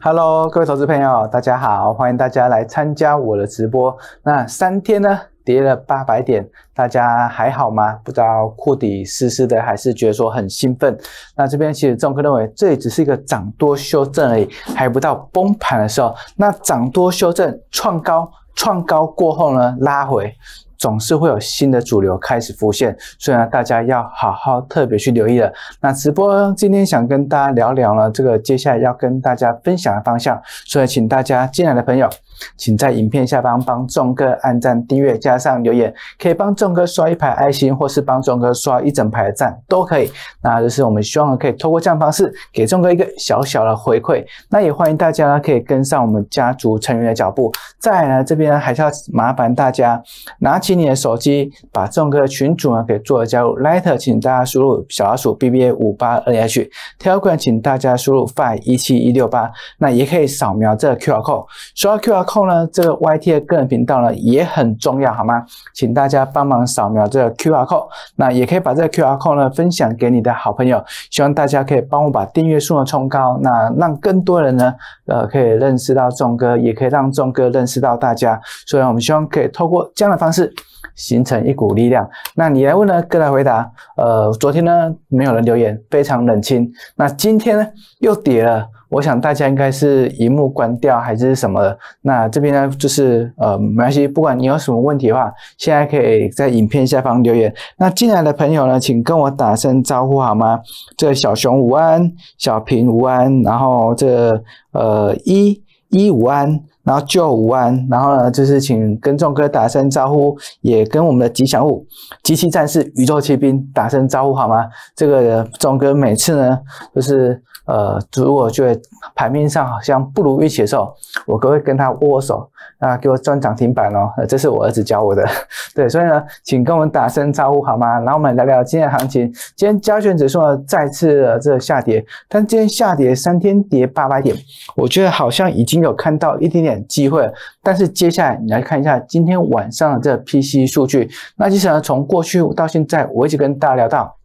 Hello，各位投资朋友，大家好，欢迎大家来参加我的直播。那三天呢，跌了八百点，大家还好吗？不知道库底湿湿的，还是觉得说很兴奋。那这边其实众哥认为，这里只是一个涨多修正而已，还不到崩盘的时候。那涨多修正创高，创高过后呢，拉回。总是会有新的主流开始浮现，所以呢，大家要好好特别去留意了。那直播今天想跟大家聊聊呢，这个接下来要跟大家分享的方向。所以，请大家进来的朋友，请在影片下方帮众哥按赞、订阅、加上留言，可以帮众哥刷一排爱心，或是帮众哥刷一整排的赞都可以。那就是我们希望可以透过这样方式给众哥一个小小的回馈。那也欢迎大家呢可以跟上我们家族成员的脚步。再来这边还是要麻烦大家拿。起。进你的手机，把众哥的群主呢给做了加入。l e t 请大家输入小老鼠 bba 五八二 h。telegram，请大家输入 f i e 一七一六八。那也可以扫描这个 qr code。扫 qr code 呢，这个 yt 的个人频道呢也很重要，好吗？请大家帮忙扫描这个 qr code。那也可以把这个 qr code 呢分享给你的好朋友。希望大家可以帮我把订阅数呢冲高，那让更多人呢呃可以认识到众哥，也可以让众哥认识到大家。所以，我们希望可以透过这样的方式。形成一股力量。那你来问呢？哥来回答。呃，昨天呢没有人留言，非常冷清。那今天呢又跌了，我想大家应该是荧幕关掉还是什么的。那这边呢就是呃没关系，不管你有什么问题的话，现在可以在影片下方留言。那进来的朋友呢，请跟我打声招呼好吗？这小熊午安，小平午安，然后这呃一一午安。然后就五万，然后呢，就是请跟众哥打声招呼，也跟我们的吉祥物、机器战士、宇宙骑兵打声招呼好吗？这个众哥每次呢，就是。呃，如果觉得盘面上好像不如预期的时候，我都会跟他握手，那给我赚涨停板哦。这是我儿子教我的。对，所以呢，请跟我们打声招呼好吗？然后我们聊聊今天的行情。今天加权指数呢再次这下跌，但今天下跌三天跌八百点，我觉得好像已经有看到一点点机会。但是接下来你来看一下今天晚上的这 P C 数据，那其实呢，从过去到现在，我一直跟大家聊到。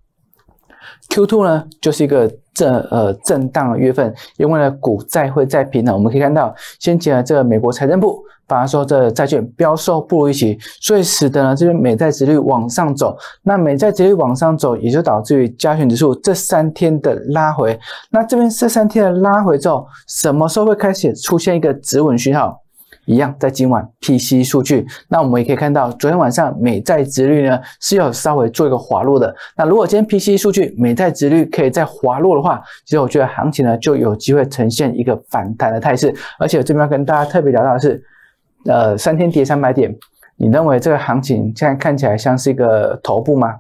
Q2 呢，就是一个震呃震荡的月份，因为呢股债会再平衡，我们可以看到，先前了这美国财政部反而说这债券标售不如预期，所以使得呢这边美债值率往上走，那美债值率往上走，也就导致于加权指数这三天的拉回，那这边这三天的拉回之后，什么时候会开始出现一个止稳信号？一样，在今晚 P C 数据，那我们也可以看到，昨天晚上美债值率呢是要稍微做一个滑落的。那如果今天 P C 数据美债值率可以再滑落的话，其实我觉得行情呢就有机会呈现一个反弹的态势。而且这边要跟大家特别聊到的是，呃，三天跌三百点，你认为这个行情现在看起来像是一个头部吗？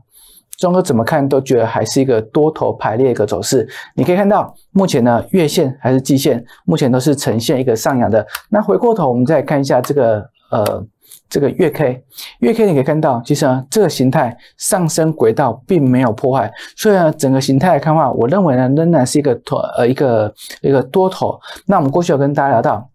庄哥怎么看都觉得还是一个多头排列一个走势。你可以看到，目前呢月线还是季线，目前都是呈现一个上扬的。那回过头，我们再看一下这个呃这个月 K，月 K 你可以看到，其实呢这个形态上升轨道并没有破坏，所以呢整个形态来看话，我认为呢仍然是一个多呃一个一个多头。那我们过去有跟大家聊到，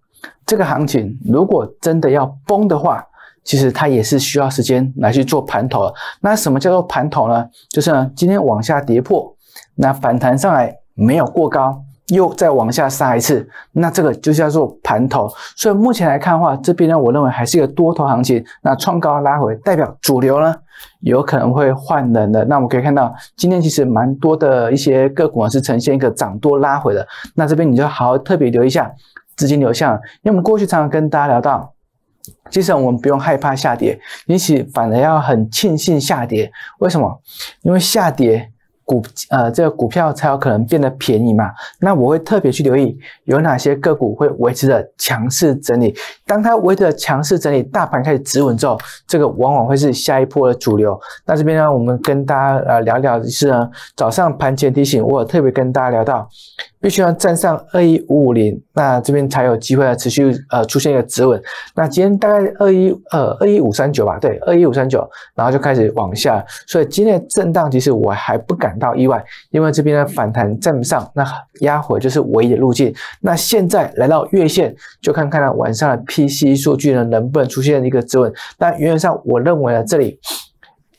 这个行情如果真的要崩的话。其实它也是需要时间来去做盘头那什么叫做盘头呢？就是呢今天往下跌破，那反弹上来没有过高，又再往下杀一次，那这个就叫做盘头。所以目前来看的话，这边呢我认为还是一个多头行情。那创高拉回代表主流呢有可能会换人的，那我们可以看到今天其实蛮多的一些个股是呈现一个涨多拉回的。那这边你就好好特别留意一下资金流向，因为我们过去常常跟大家聊到。其实我们不用害怕下跌，因此反而要很庆幸下跌。为什么？因为下跌股，呃，这个股票才有可能变得便宜嘛。那我会特别去留意有哪些个股会维持着强势整理。当它维持着强势整理，大盘开始止稳之后，这个往往会是下一波的主流。那这边呢，我们跟大家呃聊聊就是呢，早上盘前提醒我特别跟大家聊到。必须要站上二一五五零，那这边才有机会啊持续呃出现一个止稳。那今天大概二一呃二一五三九吧，对，二一五三九，然后就开始往下。所以今天的震荡其实我还不感到意外，因为这边的反弹站不上，那压回就是唯一的路径。那现在来到月线，就看看晚上的 PC 数据呢能不能出现一个止稳。那原则上，我认为呢这里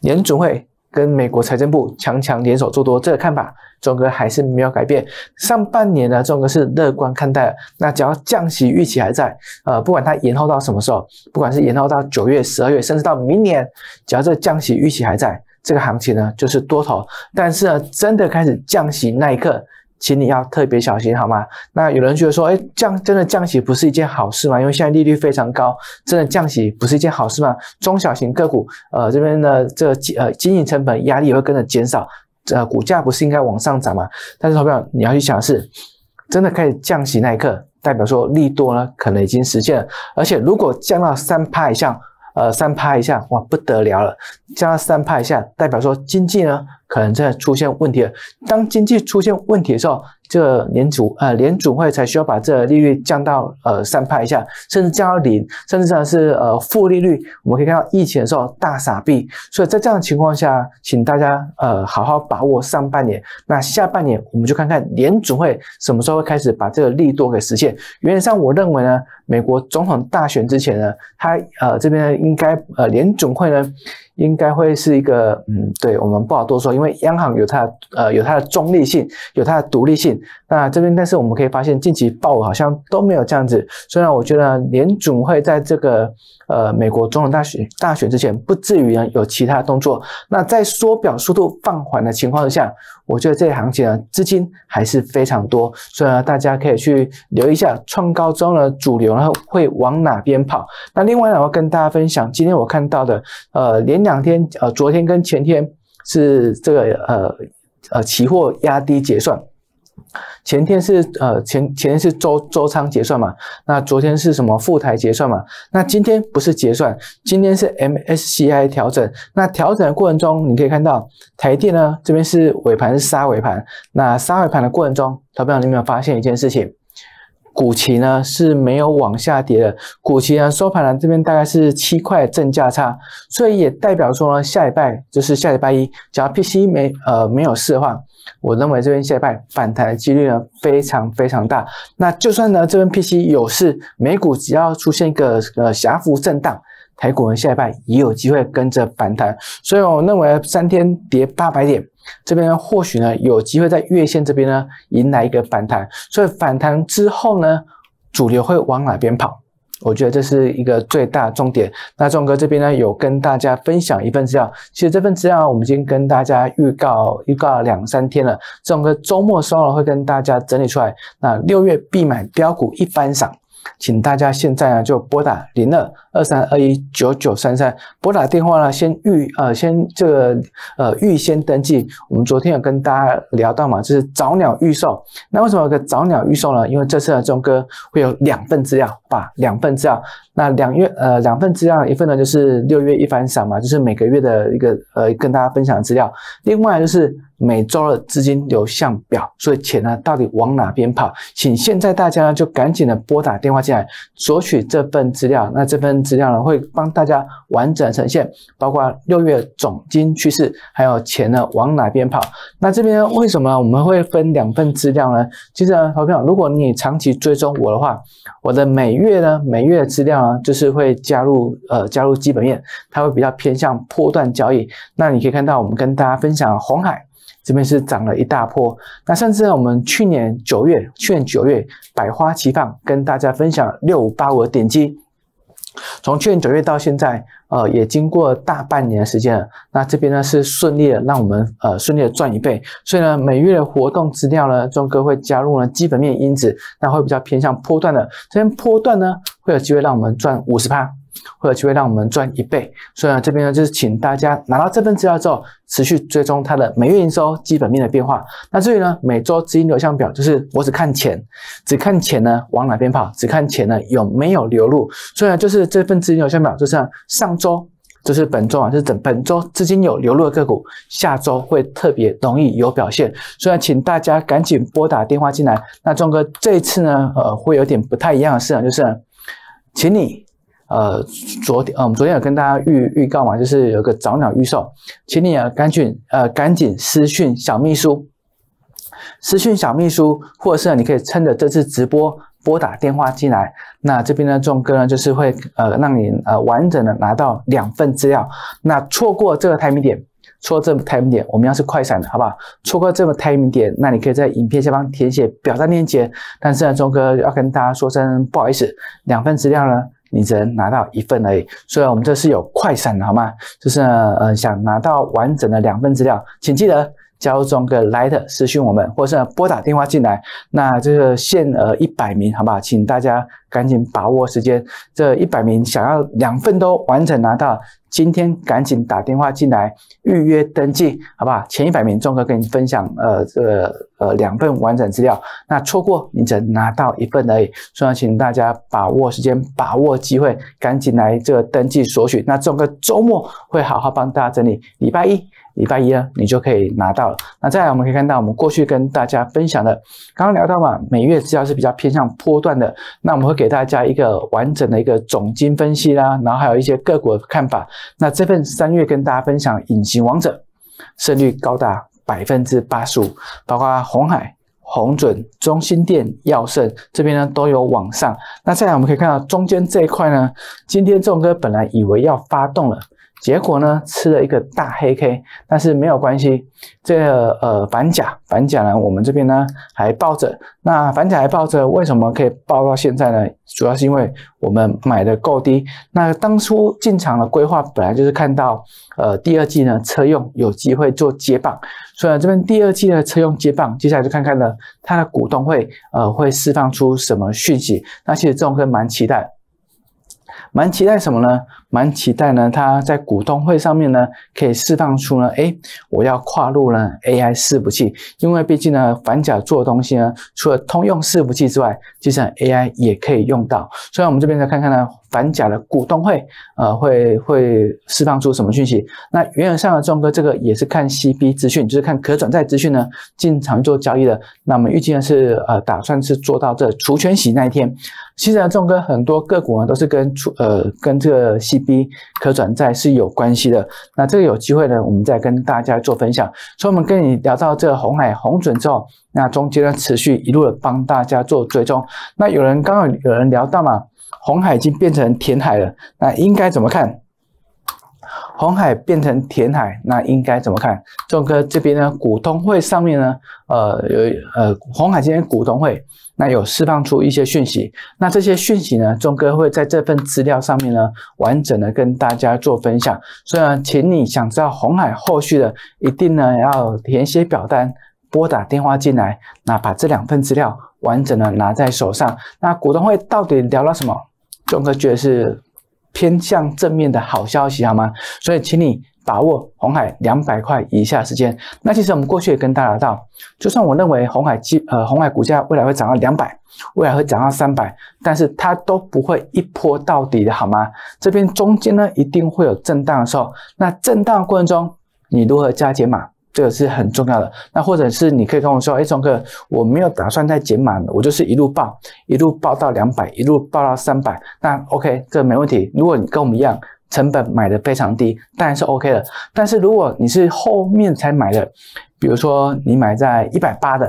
年总会。跟美国财政部强强联手做多，这个看法，中哥还是没有改变。上半年呢，中哥是乐观看待。那只要降息预期还在，呃，不管它延后到什么时候，不管是延后到九月、十二月，甚至到明年，只要这个降息预期还在，这个行情呢就是多头。但是呢，真的开始降息那一刻。请你要特别小心，好吗？那有人觉得说，哎，降真的降息不是一件好事吗？因为现在利率非常高，真的降息不是一件好事吗？中小型个股，呃，这边的这呃经营成本压力也会跟着减少，呃，股价不是应该往上涨吗？但是，投票你要去想的是，真的开始降息那一刻，代表说利多呢可能已经实现了，而且如果降到三趴以下，呃，三趴以下，哇，不得了了，降到三趴以下，代表说经济呢。可能在出现问题了。当经济出现问题的时候，这个联储呃联储会才需要把这个利率降到呃三派以下，甚至降到零，甚至上是呃负利率。我们可以看到疫情的时候大傻逼，所以在这样情况下，请大家呃好好把握上半年。那下半年我们就看看联储会什么时候开始把这个力度给实现。原则上，我认为呢，美国总统大选之前呢，他呃这边应该呃联储会呢。应该会是一个，嗯，对我们不好多说，因为央行有它，呃，有它的中立性，有它的独立性。那这边，但是我们可以发现，近期报好像都没有这样子。虽然我觉得联总会在这个。呃，美国总统大选大选之前不至于呢有其他动作。那在缩表速度放缓的情况下，我觉得这行情呢资金还是非常多，所以呢大家可以去留意一下创高中的主流，然后会往哪边跑。那另外呢，我跟大家分享，今天我看到的，呃，连两天，呃，昨天跟前天是这个呃呃期货压低结算。前天是呃前前天是周周仓结算嘛，那昨天是什么复台结算嘛，那今天不是结算，今天是 MSCI 调整。那调整的过程中，你可以看到台电呢这边是尾盘是杀尾盘，那杀尾盘的过程中，投票你有没有发现一件事情？股期呢是没有往下跌的，股期呢收盘呢这边大概是七块正价差，所以也代表说呢下礼拜就是下礼拜一，只要 PC 没呃没有事的话。我认为这边下拜反弹的几率呢非常非常大。那就算呢这边 P C 有事，美股只要出现一个呃狭幅震荡，台股呢下拜也有机会跟着反弹。所以我认为三天跌八百点，这边或许呢有机会在月线这边呢迎来一个反弹。所以反弹之后呢，主流会往哪边跑？我觉得这是一个最大重点。那众哥这边呢，有跟大家分享一份资料。其实这份资料，我们已经跟大家预告预告两三天了。众哥周末收了会跟大家整理出来。那六月必买标股一番赏，请大家现在呢就拨打零二二三二一九九三三拨打电话呢先预呃先这个呃预先登记。我们昨天有跟大家聊到嘛，就是早鸟预售。那为什么有个早鸟预售呢？因为这次众哥会有两份资料。把两份资料，那两月呃两份资料，一份呢就是六月一分享嘛，就是每个月的一个呃跟大家分享资料，另外就是每周的资金流向表，所以钱呢到底往哪边跑，请现在大家呢就赶紧的拨打电话进来索取这份资料，那这份资料呢会帮大家完整呈现，包括六月总金趋势，还有钱呢往哪边跑。那这边为什么我们会分两份资料呢？其实呢，投票，如果你长期追踪我的话，我的每月呢，每月的资料呢，就是会加入呃加入基本面，它会比较偏向波段交易。那你可以看到，我们跟大家分享，红海这边是涨了一大波。那甚至呢，我们去年九月，去年九月百花齐放，跟大家分享六五八五的点击。从去年九月到现在，呃，也经过大半年时间了。那这边呢是顺利的，让我们呃顺利的赚一倍。所以呢，每月的活动资料呢，钟哥会加入呢基本面因子，那会比较偏向波段的。这边波段呢会有机会让我们赚五十趴。或者机会让我们赚一倍，所以呢，这边呢就是请大家拿到这份资料之后，持续追踪它的每月营收基本面的变化。那至于呢，每周资金流向表就是我只看钱，只看钱呢往哪边跑，只看钱呢有没有流入。所以呢，就是这份资金流向表，就是上周，就是本周啊，就是本本周资金有流入的个股，下周会特别容易有表现。所以，请大家赶紧拨打电话进来。那庄哥这一次呢，呃，会有点不太一样的事啊，就是，请你。呃，昨天呃、我们昨天有跟大家预预告嘛，就是有个早鸟预售，请你啊赶紧呃赶紧私讯小秘书，私讯小秘书，或者是你可以趁着这次直播拨打电话进来。那这边呢，钟哥呢就是会呃让你呃完整的拿到两份资料。那错过这个 timing 点，错过这个 timing 点，我们要是快闪的好不好？错过这个 timing 点，那你可以在影片下方填写表单链接。但是呢，钟哥要跟大家说声不好意思，两份资料呢。你只能拿到一份而已，所以，我们这是有快闪的，好吗？就是呃，想拿到完整的两份资料，请记得。加入钟哥 Light 私讯我们，或是拨打电话进来，那这个限额一百名，好不好？请大家赶紧把握时间，这一百名想要两份都完整拿到，今天赶紧打电话进来预约登记，好不好？前一百名钟哥跟你分享，呃，这呃两份完整资料，那错过你只能拿到一份而已，所以请大家把握时间，把握机会，赶紧来这个登记索取。那中哥周末会好好帮大家整理，礼拜一。礼拜一呢，你就可以拿到了。那再来，我们可以看到，我们过去跟大家分享的，刚刚聊到嘛，每月只要是比较偏向波段的，那我们会给大家一个完整的一个总金分析啦，然后还有一些个股的看法。那这份三月跟大家分享隐形王者，胜率高达百分之八十五，包括红海、红准、中心店、药盛这边呢都有往上。那再来，我们可以看到中间这一块呢，今天众哥本来以为要发动了。结果呢，吃了一个大黑 K，但是没有关系，这呃反甲反甲呢，我们这边呢还抱着。那反甲还抱着，为什么可以抱到现在呢？主要是因为我们买的够低。那当初进场的规划本来就是看到，呃第二季呢车用有机会做接棒，所以这边第二季的车用接棒，接下来就看看呢它的股东会，呃会释放出什么讯息。那其实这种是蛮期待，蛮期待什么呢？蛮期待呢，他在股东会上面呢，可以释放出呢，哎，我要跨入呢 AI 伺服器，因为毕竟呢，反甲做的东西呢，除了通用伺服器之外，其实 AI 也可以用到。所以，我们这边再看看呢，反甲的股东会，呃，会会释放出什么讯息？那原则上的钟哥，这个也是看 CB 资讯，就是看可转债资讯呢，进场做交易的，那我们预计呢是呃，打算是做到这除权息那一天。其实呢，钟哥很多个股呢，都是跟除呃跟这个 C。B 可转债是有关系的，那这个有机会呢，我们再跟大家做分享。所以，我们跟你聊到这个红海、红准之后，那中间呢持续一路的帮大家做追踪。那有人刚好有人聊到嘛，红海已经变成填海了，那应该怎么看？红海变成填海，那应该怎么看？仲哥这边呢？股东会上面呢？呃，有呃，红海今天股东会，那有释放出一些讯息。那这些讯息呢？仲哥会在这份资料上面呢，完整的跟大家做分享。所以，呢，请你想知道红海后续的，一定呢要填写表单，拨打电话进来，那把这两份资料完整的拿在手上。那股东会到底聊了什么？钟哥觉得是。偏向正面的好消息，好吗？所以，请你把握红海两百块以下时间。那其实我们过去也跟大家道，就算我认为红海基呃红海股价未来会涨到两百，未来会涨到三百，但是它都不会一破到底的，好吗？这边中间呢，一定会有震荡的时候。那震荡过程中，你如何加减码？这个是很重要的。那或者是你可以跟我说，哎，庄哥，我没有打算再减满了，我就是一路爆，一路爆到两百，一路爆到三百，那 OK，这没问题。如果你跟我们一样，成本买的非常低，当然是 OK 的。但是如果你是后面才买的，比如说你买在一百八的，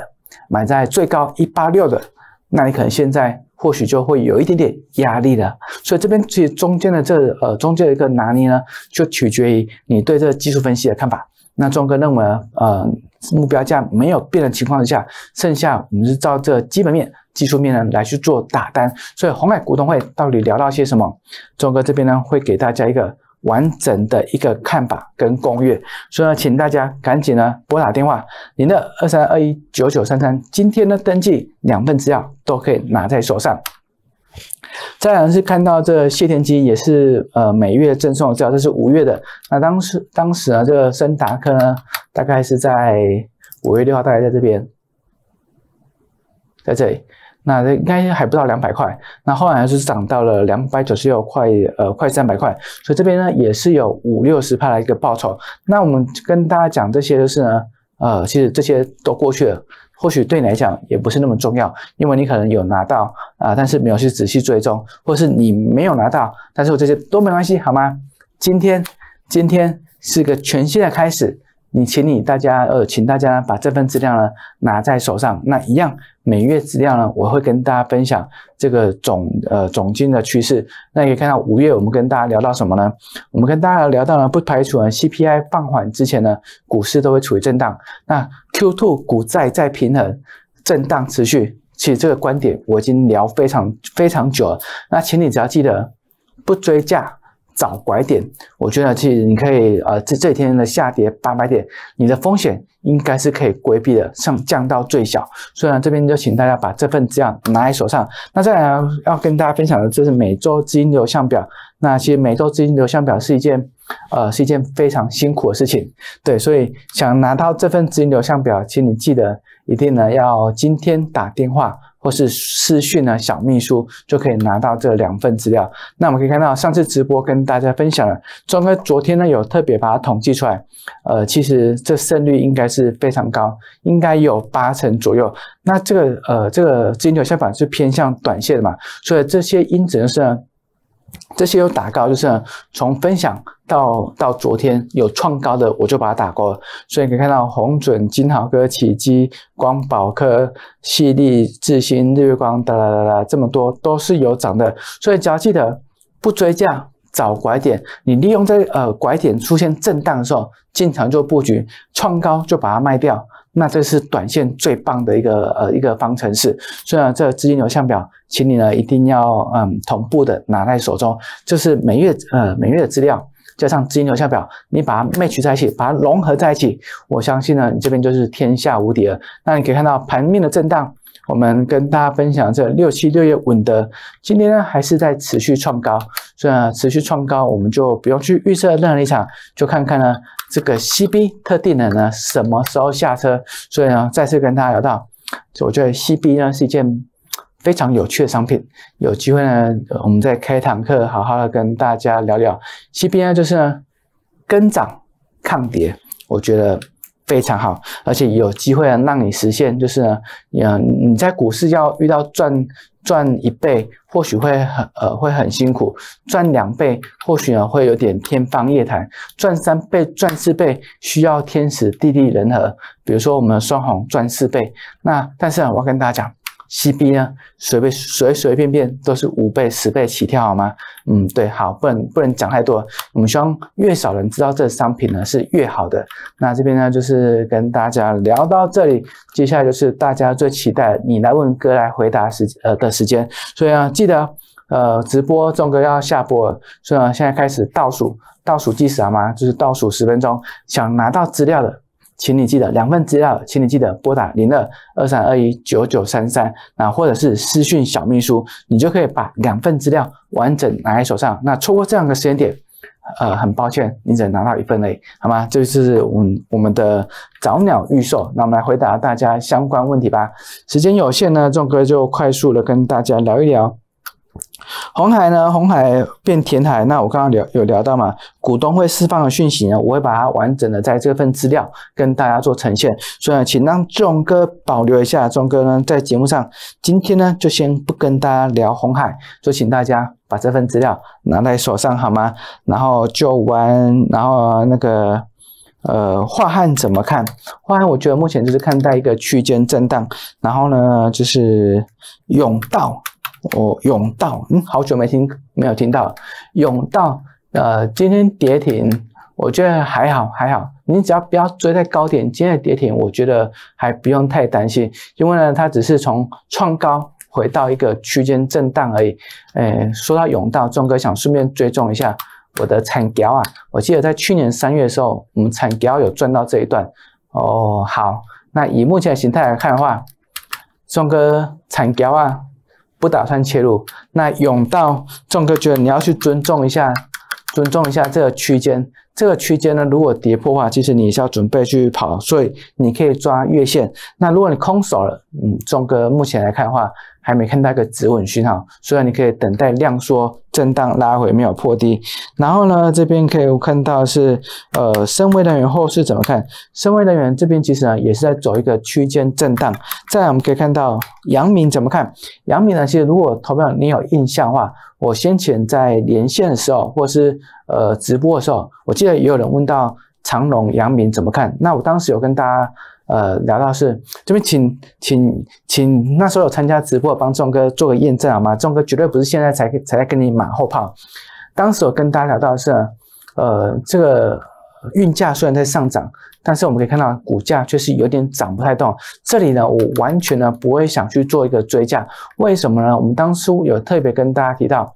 买在最高一八六的，那你可能现在或许就会有一点点压力了。所以这边其实中间的这呃中间的一个拿捏呢，就取决于你对这个技术分析的看法。那钟哥认为，呃，目标价没有变的情况下，剩下我们是照这基本面、技术面呢来去做打单。所以红海股东会到底聊到些什么？钟哥这边呢会给大家一个完整的一个看法跟攻略。所以呢，请大家赶紧呢拨打电话您的二三二一九九三三，今天呢登记两份资料都可以拿在手上。再来是看到这谢天基也是呃每月赠送，主要这是五月的。那当时当时呢，这深达科呢，大概是在五月六号，大概在这边，在这里。那这应该还不到两百块，那后来是涨到了两百九十六块，呃，快三百块。所以这边呢也是有五六十块的一个报酬。那我们跟大家讲这些，就是呢，呃，其实这些都过去了。或许对你来讲也不是那么重要，因为你可能有拿到啊，但是没有去仔细追踪，或是你没有拿到，但是我这些都没关系，好吗？今天，今天是个全新的开始。你，请你大家，呃，请大家把这份资料呢拿在手上。那一样，每月资料呢，我会跟大家分享这个总，呃，总金的趋势。那可以看到，五月我们跟大家聊到什么呢？我们跟大家聊到呢，不排除呢 CPI 放缓之前呢，股市都会处于震荡。那 Q2 股债再平衡，震荡持续。其实这个观点我已经聊非常非常久了。那请你只要记得，不追价。找拐点，我觉得其实你可以呃，这这几天的下跌八百点，你的风险应该是可以规避的，上降到最小。所以呢，这边就请大家把这份资料拿在手上。那再来要跟大家分享的就是每周资金流向表。那其实每周资金流向表是一件呃，是一件非常辛苦的事情。对，所以想拿到这份资金流向表，请你记得一定呢要今天打电话。或是私讯呢，小秘书就可以拿到这两份资料。那我们可以看到，上次直播跟大家分享了，庄哥昨天呢有特别把它统计出来，呃，其实这胜率应该是非常高，应该有八成左右。那这个呃，这个资金流相反是偏向短线的嘛，所以这些因子呢是。这些有打高，就是从分享到到昨天有创高的，我就把它打高了。所以你可以看到红准、金豪哥、奇迹、光宝科、西力、智新、日月光，哒哒哒哒，这么多都是有涨的。所以只要记得不追价，找拐点，你利用这呃拐点出现震荡的时候进场做布局，创高就把它卖掉。那这是短线最棒的一个呃一个方程式，所以这资金流向表，请你呢一定要嗯同步的拿在手中，就是每月呃每月的资料加上资金流向表，你把它 match 在一起，把它融合在一起，我相信呢你这边就是天下无敌了。那你可以看到盘面的震荡。我们跟大家分享这六七六月稳的，今天呢还是在持续创高，所以呢持续创高我们就不用去预测任何一场，就看看呢这个 CB 特定的呢什么时候下车。所以呢再次跟大家聊到，我觉得 CB 呢是一件非常有趣的商品，有机会呢我们再开堂课好好的跟大家聊聊 CB 呢就是呢跟涨抗跌，我觉得。非常好，而且有机会啊，让你实现。就是呢，呃，你在股市要遇到赚赚一倍，或许会很呃会很辛苦；赚两倍，或许呢会有点天方夜谭；赚三倍、赚四倍，需要天时地利人和。比如说，我们的双红赚四倍，那但是啊，我跟大家讲。C B 呢，随便随随便便都是五倍、十倍起跳，好吗？嗯，对，好，不能不能讲太多，我们希望越少人知道这商品呢是越好的。那这边呢就是跟大家聊到这里，接下来就是大家最期待你来问哥来回答时呃的时间。所以啊，记得呃直播钟哥要下播了，所以啊现在开始倒数倒数计时好吗？就是倒数十分钟，想拿到资料的。请你记得两份资料，请你记得拨打零二二三二一九九三三，那或者是私讯小秘书，你就可以把两份资料完整拿在手上。那错过这样的时间点，呃，很抱歉，你只能拿到一份嘞，好吗？这就是我我们的早鸟预售，那我们来回答大家相关问题吧。时间有限呢，壮哥就快速的跟大家聊一聊。红海呢？红海变填海？那我刚刚聊有聊到嘛？股东会释放的讯息呢？我会把它完整的在这份资料跟大家做呈现。所以，请让仲哥保留一下。仲哥呢，在节目上今天呢，就先不跟大家聊红海，就请大家把这份资料拿在手上好吗？然后就完，然后那个呃，华汉怎么看？华汉我觉得目前就是看待一个区间震荡，然后呢，就是甬道。我甬道，嗯，好久没听，没有听到。甬道，呃，今天跌停，我觉得还好，还好。你只要不要追在高点，今天跌停，我觉得还不用太担心，因为呢，它只是从创高回到一个区间震荡而已。哎，说到甬道，庄哥想顺便追踪一下我的产叫啊！我记得在去年三月的时候，我们产叫有赚到这一段。哦，好，那以目前的形态来看的话，庄哥产叫啊！不打算切入，那永道众哥觉得你要去尊重一下，尊重一下这个区间，这个区间呢，如果跌破的话，其实你是要准备去跑，所以你可以抓月线。那如果你空手了，嗯，众哥目前来看的话。还没看到一个止稳讯号，所然你可以等待量缩、震荡拉回没有破低。然后呢，这边可以看到是呃深威能源后市怎么看？深威能源这边其实呢也是在走一个区间震荡。再来我们可以看到阳明怎么看？阳明呢，其实如果投票你有印象的话，我先前在连线的时候或是呃直播的时候，我记得也有人问到长隆、阳明怎么看？那我当时有跟大家。呃，聊到是这边，请请请，那时候有参加直播，帮众哥做个验证好吗？众哥绝对不是现在才才在跟你马后炮。当时我跟大家聊到的是，呃，这个运价虽然在上涨，但是我们可以看到股价却是有点涨不太动。这里呢，我完全呢不会想去做一个追加，为什么呢？我们当初有特别跟大家提到。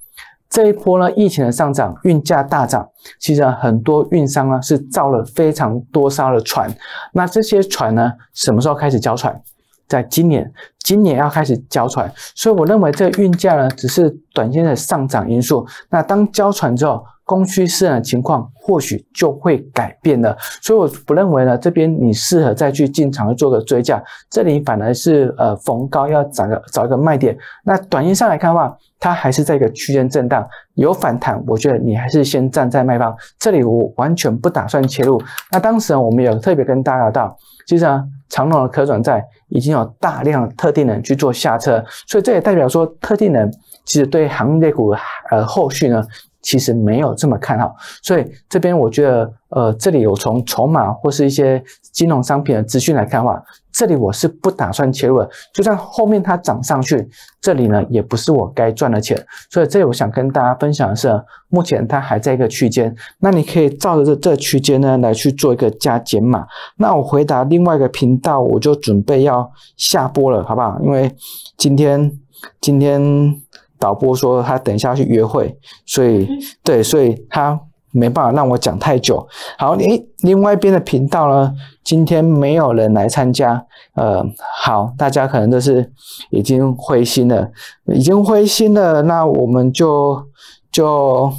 这一波呢，疫情的上涨，运价大涨。其实很多运商呢是造了非常多艘的船，那这些船呢什么时候开始交船？在今年，今年要开始交船。所以我认为这运价呢只是短线的上涨因素。那当交船之后，供需市场情况或许就会改变了，所以我不认为呢，这边你适合再去进场做个追加，这里反而是呃逢高要找个找一个卖点。那短线上来看的话，它还是在一个区间震荡，有反弹，我觉得你还是先站在卖方这里，我完全不打算切入。那当时呢，我们有特别跟大家到，实呢，长隆的可转债已经有大量特定人去做下测，所以这也代表说特定人其实对行业股呃后续呢。其实没有这么看好，所以这边我觉得，呃，这里有从筹码或是一些金融商品的资讯来看的话，这里我是不打算切入的。就算后面它涨上去，这里呢也不是我该赚的钱。所以这里我想跟大家分享的是，目前它还在一个区间，那你可以照着这这区间呢来去做一个加减码。那我回答另外一个频道，我就准备要下播了，好不好？因为今天今天。导播说他等一下要去约会，所以对，所以他没办法让我讲太久。好，诶，另外一边的频道呢？今天没有人来参加，呃，好，大家可能都是已经灰心了，已经灰心了。那我们就就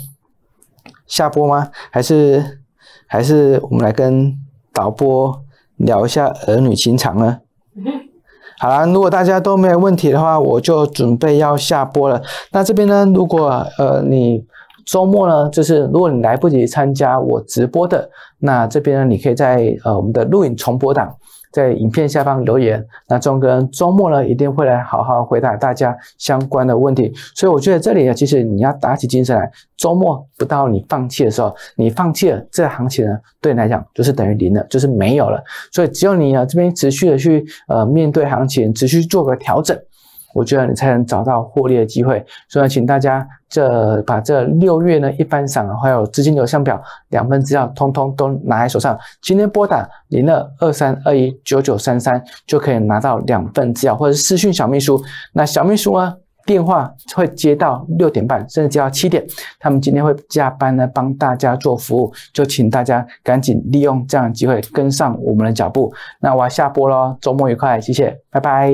下播吗？还是还是我们来跟导播聊一下儿女情长呢？好啦，如果大家都没有问题的话，我就准备要下播了。那这边呢，如果呃你周末呢，就是如果你来不及参加我直播的，那这边呢，你可以在呃我们的录影重播档。在影片下方留言，那钟哥周末呢一定会来好好回答大家相关的问题。所以我觉得这里呢，其实你要打起精神来，周末不到你放弃的时候，你放弃了这行情呢，对你来讲就是等于零了，就是没有了。所以只有你呢这边持续的去呃面对行情，持续做个调整。我觉得你才能找到获利的机会，所以请大家这把这六月呢一般伞还有资金流向表两份资料，通通都拿在手上。今天拨打零二二三二一九九三三，就可以拿到两份资料，或者私讯小秘书。那小秘书呢，电话会接到六点半，甚至接到七点，他们今天会加班呢，帮大家做服务。就请大家赶紧利用这样机会跟上我们的脚步。那我要下播喽，周末愉快，谢谢，拜拜。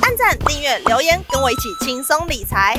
按赞、订阅、留言，跟我一起轻松理财。